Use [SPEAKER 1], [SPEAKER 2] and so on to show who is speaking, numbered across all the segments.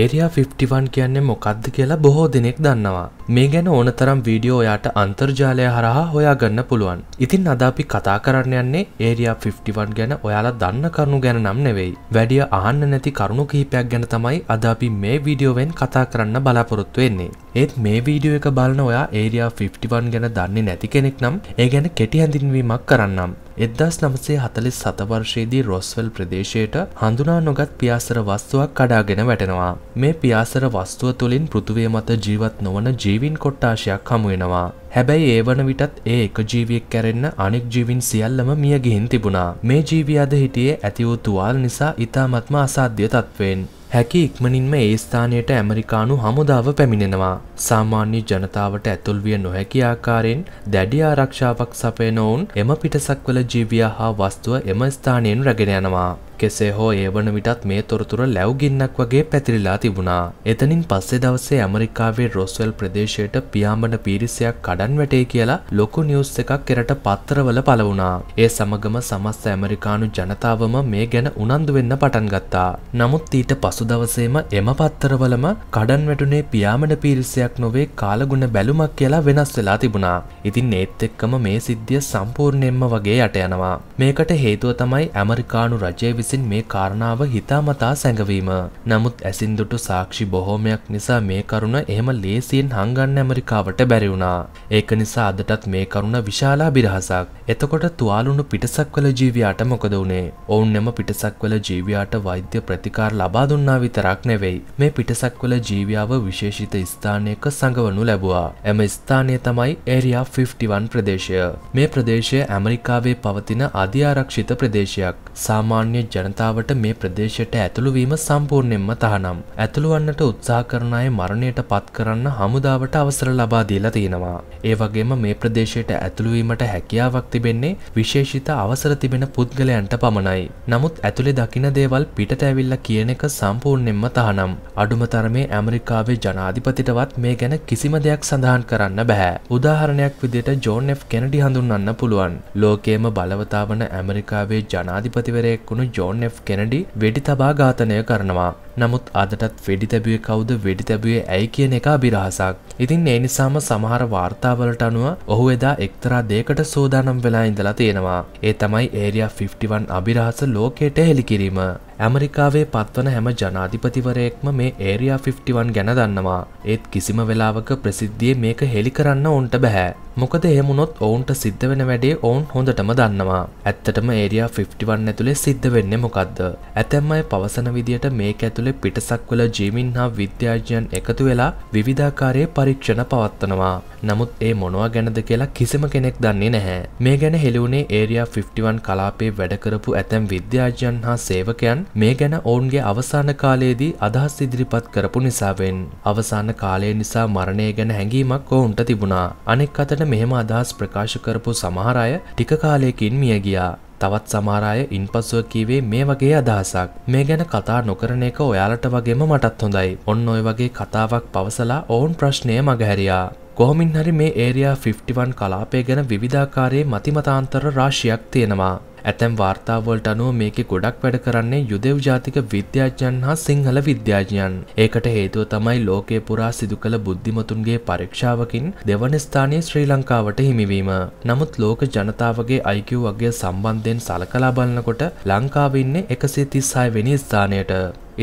[SPEAKER 1] ඒරයා 51 කියන්නේ මොකක්ද කියලා බොහෝ දෙනෙක් දන්නවා. මේ ගැන ඕනතරම් වීඩියෝ ඔයාට අන්තර්ජාලය හරහා හොයාගන්න පුළුවන්. ඉතින් අද අපි කතා කරන්න යන්නේ ඒරයා 51 ගැන ඔයාලා දන්න කරුණු ගැන නම් නෙවෙයි. වැඩිය අහන්න නැති කරුණු කිහිපයක් ගැන තමයි අද අපි මේ වීඩියෝවෙන් කතා කරන්න බලාපොරොත්තු වෙන්නේ. ඒත් මේ වීඩියෝ එක බලන ඔයා ඒරයා 51 ගැන දන්නේ නැති කෙනෙක් නම් ඒ ගැන කෙටි හැඳින්වීමක් කරන්නම්. එදස් නමසේ හතලිස් සතවර්ශයේදී රොස්වල් ප්‍රදේශයට හඳුනා නොගත් පියාසර වස්තුවක් කඩාගෙන වැටෙනවා. මේ පියාසර වස්තුව තුළින් පෘතුවේ මත ජීවත් නොවන ජීවින් කොට්ටාශයක් හමුවෙනවා. හැබැයි ඒ වන විටත් ඒ එක ජීවියෙක් කැරෙන්න අනෙක් ජීවින් සියල්ලම මියගිහින් තිබුණා. මේ ජීවියාද හිටියේ ඇතිවූ තුවාල් නිසා ඉතාමත්ම අසාධ්‍ය තත්වෙන්. හැකි ඉක්මනින්ම ඒ ස්ථානයට ඇමරිකානු හමුදාව පැමිණෙනවා. සාමාන්‍ය ජනතාවට ඇතුල්විය නොහැකි ආකාරයෙන් දැඩි ආරක්ෂාවක් සපයන ඔවුන් එම පිටසක්වල ජීවියා හා වස්තුව එම ස්ථානයෙන් රැගෙන යනවා. කෙසේ හෝ ඒ වන විටත් මේ තොරතුර ලැව්ගින්නක් වගේ පැතිරිලා තිබුණා. එතනින් පස්සේ දවසේ ඇමරිකාවේ රොස්වල් ප්‍රදේශයට පියාඹන පිරිසයක් කඩන් වැටේ කියලා ලොකු නිවස් එකක් කෙරට පත්තරවල පළවුණා. ඒ සමගම සමස්ත ඇමරිකානු ජනතාවම මේ ගැන උනන්දු වෙන්න පටන් ගත්තා. නමුත් ඊට පසු දවසේම එම පත්තරවලම කඩන් වැටුනේ පියාඹන පිරිසයක් නොවේ කාලගුණ බැලුමක් කියලා වෙනස් වෙලා තිබුණා. ඉතින් ඒත් එක්කම මේ සිද්ධිය සම්පූර්ණයෙන්ම වගේ යට යනවා. මේකට හේතුව තමයි ඇමරිකානු රජය විසින් මේ කාරණාව හිතාමතා සැඟවීම. නමුත් ඇසින් දුටු සාක්ෂි බොහෝමයක් නිසා මේ කරුණ එහෙම ලේසියෙන් හංගන්න ඇමරිකාවට බැරි වුණා. ඒක නිසා අදටත් මේ කරුණ විශාලා බිරහසක්. එතකොට තුවාලුණු පිටසක් වල ජීවියාට මොකද වුනේ? ඔවුන් එම පිටසක් වල ජීවියාට වෛද්‍ය ප්‍රතිකාර ලබා දුන්නා විතරක් නෙවෙයි. මේ පිටසක් වල ජීවියාව විශේෂිත ස්ථානයක සඟවනු ලැබුවා. එම ස්ථානය තමයි ඒරියා 51 ප්‍රදේශය. මේ ප්‍රදේශය ඇමරිකාවේ පවතින අධිආරක්ෂිත ප්‍රදේශයක්. සාමාන්‍ය ජනතාවට මේ ප්‍රදේශයට ඇතුළුවීම සම්පූර්ණයෙන්ම තහනම්. ඇතුළුවන්නට උත්සාහ කරන අය මරණයට පත් කරන්න හමුදාවට අවසර ලබා දීලා තියෙනවා. ඒ වගේම මේ ප්‍රදේශයට ඇතුළුවීමට හැකියාවක් තිබෙන්නේ විශේෂිත අවසර තිබෙන පුද්ගලයන්ට පමණයි. නමුත් ඇතුලේ දකින දේවල් පිටට ඇවිල්ලා කියන එක සම්පූර්ණයෙන්ම තහනම්. අඩුම තරමේ ඇමරිකාවේ ජනාධිපතිටවත් මේ ගැන කිසිම දෙයක් සඳහන් කරන්න බෑ. උදාහරණයක් විදිහට ජෝන් F කෙනඩි හඳුන්වන්න පුළුවන්. ලෝකයේම බලවතා වන ඇමරිකාවේ ජනාධිපතිවරයෙක් වුණු ජෝ ජෝන් F කෙනඩි වෙඩි තබා ඝාතනය කරනවා නමුත් අදටත් වෙඩි තැබුවේ කවුද වෙඩි තැබුවේ ඇයි කියන එක අභිරහසක්. ඉතින් ඒ නිසාම සමහර වාර්තාවලට අනුව ඔහු එදා එක්තරා දෙයකට සූදානම් වෙලා ඉඳලා තියෙනවා. ඒ තමයි ඒරියා 51 අභිරහස ලෝකයට හෙළි කිරීම. ඇමරිකාවේ පත්වන හැම ජනාධිපතිවරයෙක්ම මේ ඒරියා 51 ගැන දන්නවා. ඒත් කිසිම වෙලාවක ප්‍රසිද්ධියේ මේක හෙළි කරන්න ඔවුන්ට බෑ. මොකද එහෙමුණොත් ඔවුන්ට සිද්ධ වෙන වැඩේ ඔවුන් හොඳටම දන්නවා. ඇත්තටම ඒරියා 51 ඇතුලේ සිද්ධ වෙන්නේ මොකද්ද? ඇතැම් අය පවසන විදියට මේක ඇතුලේ දේශපාලන පිටසක්වල ජීමින් හා විද්‍යාඥයන් එකතු වෙලා විවිධාකාරයේ පරීක්ෂණ පවත්වනවා. නමුත් ඒ මොනවා ගැනද කියලා කිසිම කෙනෙක් දන්නේ නැහැ. මේ ගැන හෙළිවුනේ ඒරියා 51 කලාපේ වැඩකරපු ඇතැම් විද්‍යාඥයන් හා සේවකයන් මේ ගැන ඔවුන්ගේ අවසාන කාලයේදී අදහස් ඉදිරිපත් කරපු නිසාවෙන්. අවසාන කාලය නිසා මරණය ගැන හැඟීමක් ඔවුන්ට තිබුණා. අනෙක් අතට මෙහෙම අදහස් ප්‍රකාශ කරපු සමහර අය ටික කාලයකින් මිය ගියා. තවත් සමාරය ඉන් පසුව කිවේ මේ වගේ අදහසක් මේ ගැන කතා නොකරන එක ඔයාලට වගේම මටත් හොඳයි ඔන්න ඔය වගේ කතාවක් පවසලා ඔවුන් ප්‍රශ්නය මගහැරයා. කොහොමින් හරි මේ ඒරයා 51 කලාපය ගැන විවිධාකාරයේ මතිමතාන්තර රාශියක් තියෙනවා. ඇතැම් වාර්තාවලට අනුව මේකෙ ගොඩක් වැඩ කරන්නේ යුදෙව් ජාතික විද්‍යාඥයන් හා සිංහල විද්‍යාඥයන්. ඒකට හේතුව තමයි ලෝකේ පුරා සිදු කළ බුද්ධිමතුන්ගේ පරීක්ෂාවකින් දෙවන ස්ථානයේ ශ්‍රී ලංකාවට හිමිවීම. නමුත් ලෝක ජනතාවගේ IQ වගේ සම්බන්ධයෙන් සලකලා බලනකොට ලංකාව ඉන්නේ 136 වෙනි ස්ථානයට.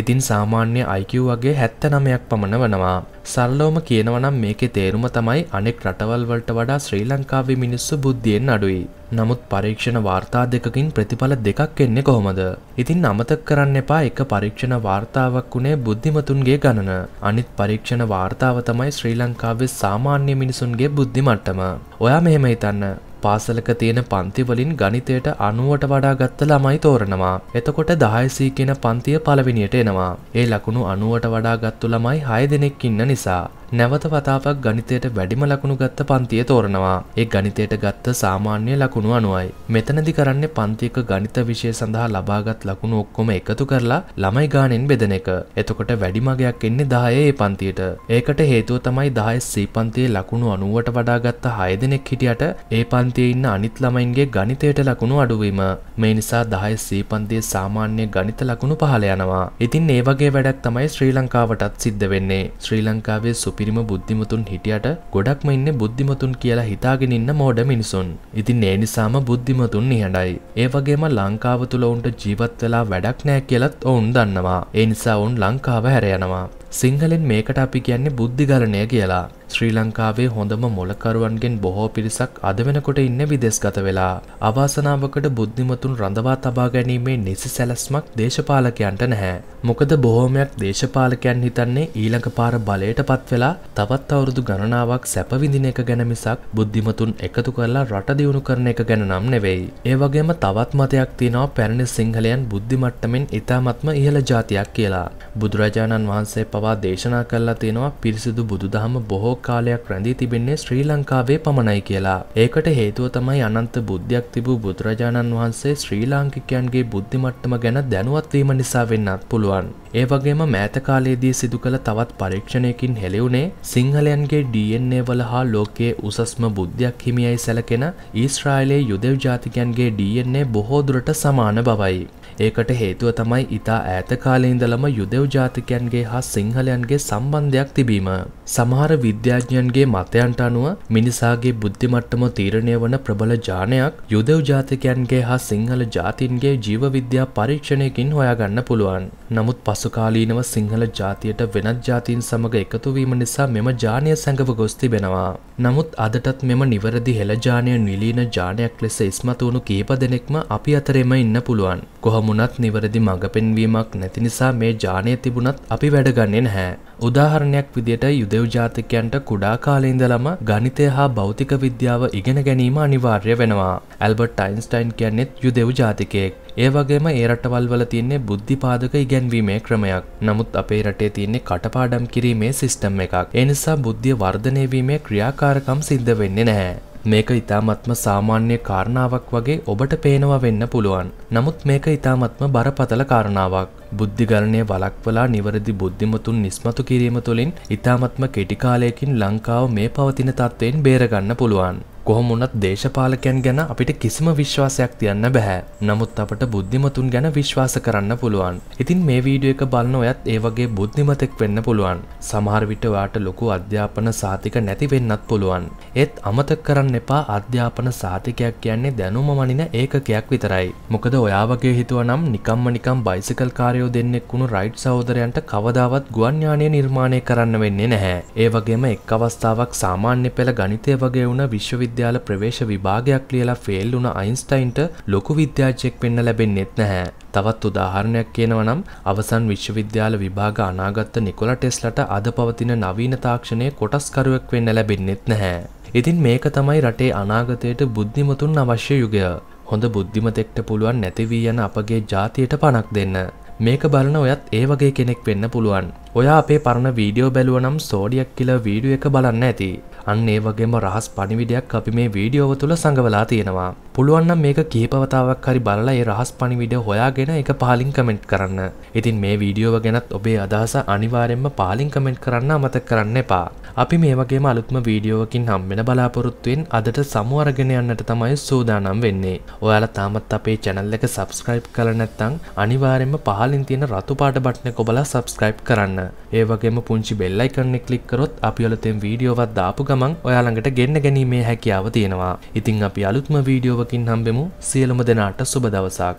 [SPEAKER 1] ඉතින් සාමාන්‍ය IQ වගේ 79ක් පමණ වනවා. සරලවම කියනවා නම් මේකේ තේරුම තමයි අනෙක් රටවල් වලට වඩා ශ්‍රී ලංකාවේ මිනිස්සු බුද්ධියෙන් අඩුයි. නමුත් පරීක්ෂණ වාර්තා දෙකකින් ප්‍රතිඵල දෙකක් එන්නේ කොහොමද? ඉතින් අමතක කරන්න එපා එක පරීක්ෂණ වාර්තාවක් උනේ බුද්ධිමතුන්ගේ ගණන. අනිත් පරීක්ෂණ වාර්තාව තමයි ශ්‍රී ලංකාවේ සාමාන්‍ය මිනිසුන්ගේ බුද්ධි මට්ටම. ඔයා මෙහෙම හිතන්න. පාසලක තියෙන පන්තිවලින් ගනිතයට අනුවට වඩා ගත්ත ළමයි තෝරනවා. එතකොට දහයසී කියන පන්තිය පළවිනියට එනවා. ඒ ලකුණු අනුවට වඩා ගත්තු ළමයි හය දෙනෙක් ඉන්න නිසා. නැවත වතාවක් ගණිතයට වැඩිම ලකුණු ගත්ත පන්තිය තෝරනවා. ඒ ගණිතයට ගත්ත සාමාන්‍ය ලකුණු අනුවයි. මෙතනදි කරන්නේ පන්තියක ගණිත විෂය සඳහා ලබාගත් ලකුණු ඔක්කොම එකතු කරලා ළමයි ගානෙන් බෙදෙන එක. එතකොට වැඩි මගයක් එන්නේ 10 ඒ පන්තියට. ඒකට හේතුව තමයි 10 C පන්තියේ ලකුණු 90ට වඩා ගත්ත 6 දෙනෙක් හිටියට ඒ පන්තියේ ඉන්න අනිත් ළමයින්ගේ ගණිතයට ලකුණු අඩුවීම. මේ නිසා 10 C පන්තියේ සාමාන්‍ය ගණිත ලකුණු පහළ යනවා. ඉතින් ඒ වගේ වැඩක් තමයි ශ්‍රී ලංකාවටත් සිද්ධ වෙන්නේ. ශ්‍රී ලංකාවේ සුපි පිරිම බුද්ධිමතුන් හිටියට ගොඩක්ම ඉන්න බුද්ධිමතුන් කියලා හිතාගෙන ඉන්න මෝඩ මිනිසුන්. ඉතින් ඒ නිසාම බුද්ධිමතුන් නිහඬයි. ඒ වගේම ලංකාව තුල ඔවුන්ට ජීවත් වෙලා වැඩක් නැහැ කියලත් ඔවුන් දන්නවා. ඒ නිසා ඔවුන් ලංකාව හැර යනවා. සිංහලෙන් මේකට අපි කියන්නේ බුද්ධිගලණය කියලා. ශ්‍රී ලංකාවේ හොඳම මොලකරුවන්ගෙන් බොහෝ පිරිසක් අද වෙනකොට ඉන්න විදෙස්ගත වෙලා අවාසනාවකට බුද්ධිමතුන් රඳවා තබා ගැනීමේ නිසි සැලැස්මක් දේශපාලකයන්ට නැහැ. මොකද බොහෝමයක් දේශපාලකයන් හිතන්නේ ඊළඟ පාර බලයට පත් වෙලා තවත් අවුරුදු ගණනාවක් සැපවිඳින එක ගැන මිසක් බුද්ධිමතුන් එකතු කරලා රට දියුණු කරන එක ගැන නම් නෙවෙයි. ඒ වගේම තවත් මතයක් තියෙනවා පැරණි සිංහලයන් බුද්ධිමට්ටමින් ඉතාමත්ම ඉහළ ජාතියක් කියලා. බුදුරජාණන් වහන්සේ පවා දේශනා කරලා තියෙනවා පිරිසිදු බුදුදහම බොහෝ කාලයක් රැඳී තිබෙන්නේ ශ්‍රී ලංකාවේ පමණයි කියලා. ඒකට හේතුව තමයි අනන්ත බුද්ධයක් තිබූ බුදුරජාණන් වහන්සේ ශ්‍රී ලාංකිකයන්ගේ බුද්ධිමට්ටම ගැන දැනුවත්වීම නිසා වෙන්නත් පුළුවන්. ඒ වගේම මෑත කාලයේදී සිදු කළ තවත් පරීක්ෂණයකින් හෙළිවුනේ සිංහලයන්ගේ DNA වල හා ලෝකයේ උසස්ම බුද්ධියක් හිමියයි සැලකෙන ඊශ්‍රායලයේ යුදෙව් ජාතිකයන්ගේ DNA බොහෝ දුරට සමාන බවයි. ඒකට හේතුව තමයි ඊට ඈත කාලේ ඉඳලම යුදෙව් ජාතිකයන්ගේ හා සිංහලයන්ගේ සම්බන්ධයක් තිබීම. සමහර විද්‍යාඥයන්ගේ මතයන්ට අනුව මිනිසාගේ බුද්ධිමට්ටම තීරණය වන ප්‍රබල ජානයක් යුදෙව් ජාතිකයන්ගේ හා සිංහල ජාතින්ගේ ජීවවිද්‍යා පරීක්ෂණයකින් හොයාගන්න පුළුවන්. නමුත් පසුකාලීනව සිංහල ජාතියට වෙනත් ජාතීන් සමඟ එකතුවීම නිසා මෙම ජානය සැඟව ගොස් තිබෙනවා. නමුත් අදටත් මෙම නිවැරදි හෙළජානය නිලීන ජානයක් ලෙස ඉස්මතුවුණු කීප දෙනෙක්ම අපි අතරෙම ඉන්න පුළුවන්. කොහොමුණත් නිවැරදි මඟ පෙන්වීමක් නැති නිසා මේ ජානය තිබුණත් අපි වැඩගන්නේ නැහැ. උදාහරණයක් විදියට යුද යුදෙව් ජාතිකයන්ට කුඩා කාලීන්දලම ගනිතය හා භෞතික විද්‍යාව ඉගෙන ගැනීම අනිවාර්ය වෙනවා. ඇල්බට් ටයින්ස්ටයින් කියන්නෙත් යුදෙව් ජාතිකයෙක්. ඒ වගේම ඒ රටවල් වල තියන්නේ බුද්ධිපාදක ඉගැන්වීමේ ක්‍රමයක්. නමුත් අපේ රටේ තියන්නේ කටපාඩම් කිරීමේ සිස්ටම් එකක්. ඒ නිසා බුද්ධිය වර්ධනය වීමේ ක්‍රියාකාරකම් සිද්ධ වෙන්නේ නැහැ. මේක ඉතාමත්ම සාමාන්‍ය කාරණාවක් වගේ ඔබට පේනවා වෙන්න පුළුවන්. නමුත් මේක ඉතාමත්ම බරපතල කාරණාවක්. බුද්ධිගණනය වලක්වලා නිවැරදි බුද්ධිමතුන් නිස්මතු කිරීම තුළින් ඉතාමත්ම කෙටිකාලයකින් ලංකාව මේ පවතින තත්ත්වයෙන් බේරගන්න පුළුවන්. කොහොම වුණත් දේශපාලකයන් ගැන අපිට කිසිම විශ්වාසයක් තියන්න බෑ. නමුත් අපට බුද්ධිමතුන් ගැන විශ්වාස කරන්න පුළුවන්. ඉතින් මේ වීඩියෝ එක බලන ඔයත් ඒ වගේ බුද්ධිමතෙක් වෙන්න පුළුවන්. සමහර විට ඔයාට ලොකු අධ්‍යාපන සාතික නැති වෙන්නත් පුළුවන්. ඒත් අමතක කරන්න එපා අධ්‍යාපන සාතිකයක් කියන්නේ දැනුම මනින ඒකකයක් විතරයි. මොකද ඔයා වගේ හිතුවනම් නිකම්ම නිකම් බයිසිකල් කාරයෝ දෙන්නෙක් වුණු රයිට් සහෝදරයන්ට කවදාවත් ගුවන් යානය නිර්මාණය කරන්න වෙන්නේ නැහැ. ඒ වගේම එක් අවස්ථාවක් සාමාන්‍ය පෙළ ගණිතය වගේ වුණ විශ්වවිද්‍යාල විශ්වවිද්‍යාල ප්‍රවේශ විභාගයක් ලියලා ෆෙල් වුණ අයින්ස්ටයින්ට ලොකු විද්‍යාජයෙක් වෙන්න ලැබෙන්නෙත් නැහැ. තවත් උදාහරණයක් කියනවනම් අවසන් විශ්වවිද්‍යාල විභාග අනාගත්ත නිකොලා ටෙස්ලට අද පවතින නවීන තාක්ෂණයේ කොටස්කරුවෙක් වෙන්න ලැබෙන්නෙත් නැහැ. ඉතින් මේක තමයි රටේ අනාගතයට බුද්ධිමතුන් අවශ්‍ය යුගය. හොඳ බුද්ධිමතෙක්ට පුළුවන් නැති වී යන අපගේ ජාතියට පණක් දෙන්න. මේක බලන ඔයත් ඒ වගේ කෙනෙක් වෙන්න පුළුවන්. ඔයා අපේ පරණ වීඩියෝ බැලුව නම් සෝඩියක් කියලා වීඩියෝ එක බලන්න ඇති. අන්න ඒ වගේම රහස් පණිවිඩයක් අපි මේ වීඩියෝව තුල සංගවලා තියෙනවා. පුළුවන් නම් මේක කීපවතාවක් හරි බලලා ඒ රහස් පණිවිඩය හොයාගෙන ඒක පහලින් කමෙන්ට් කරන්න. ඉතින් මේ වීඩියෝව ගැනත් ඔබේ අදහස අනිවාර්යෙන්ම පහලින් කමෙන්ට් කරන්න අමතක කරන්න එපා. අපි මේ වගේම අලුත්ම වීඩියෝවකින් හම්බෙන බලාපොරොත්තුවෙන් අදට සමුවරගෙන යන්නට තමයි සූදානම් වෙන්නේ. ඔයාලා තාමත් අපේ channel එක subscribe කරලා නැත්නම් අනිවාර්යෙන්ම පහලින් තියෙන රතු පාට බටන් එක ඔබලා subscribe කරන්න. ඒ වගේම පුංචි බෙල් අයිකන් එක ක්ලික් කරොත් අපි අලුතෙන් වීඩියෝවක් දාපු ගමන් ඔයාලඟට ගෙන්න ගැනීමේ හැකියාව තියෙනවා. ඉතින් අපි අලුත්ම වීඩියෝවකින් හම්බෙමු. සියලුම දෙනාට සුබ දවසක්.